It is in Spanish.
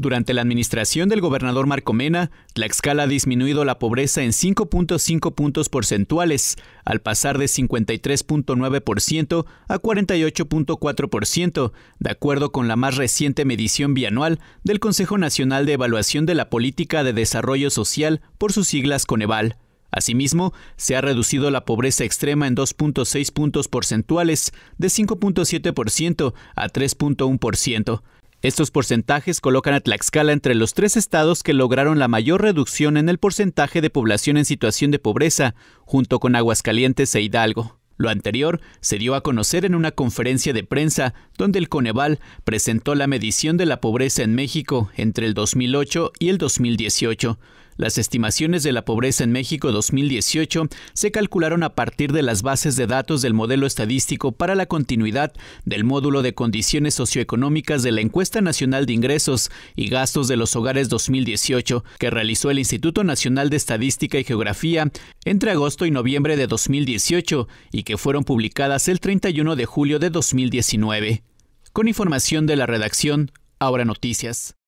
Durante la administración del gobernador Marco Mena, Tlaxcala ha disminuido la pobreza en 5.5 puntos porcentuales, al pasar de 53.9% a 48.4%, de acuerdo con la más reciente medición bianual del Consejo Nacional de Evaluación de la Política de Desarrollo Social, por sus siglas Coneval. Asimismo, se ha reducido la pobreza extrema en 2.6 puntos porcentuales, de 5.7% a 3.1%. Estos porcentajes colocan a Tlaxcala entre los tres estados que lograron la mayor reducción en el porcentaje de población en situación de pobreza, junto con Aguascalientes e Hidalgo. Lo anterior se dio a conocer en una conferencia de prensa donde el Coneval presentó la medición de la pobreza en México entre el 2008 y el 2018. Las estimaciones de la pobreza en México 2018 se calcularon a partir de las bases de datos del modelo estadístico para la continuidad del módulo de condiciones socioeconómicas de la Encuesta Nacional de Ingresos y Gastos de los Hogares 2018 que realizó el Instituto Nacional de Estadística y Geografía entre agosto y noviembre de 2018 y que fueron publicadas el 31 de julio de 2019. Con información de la redacción, ahora noticias.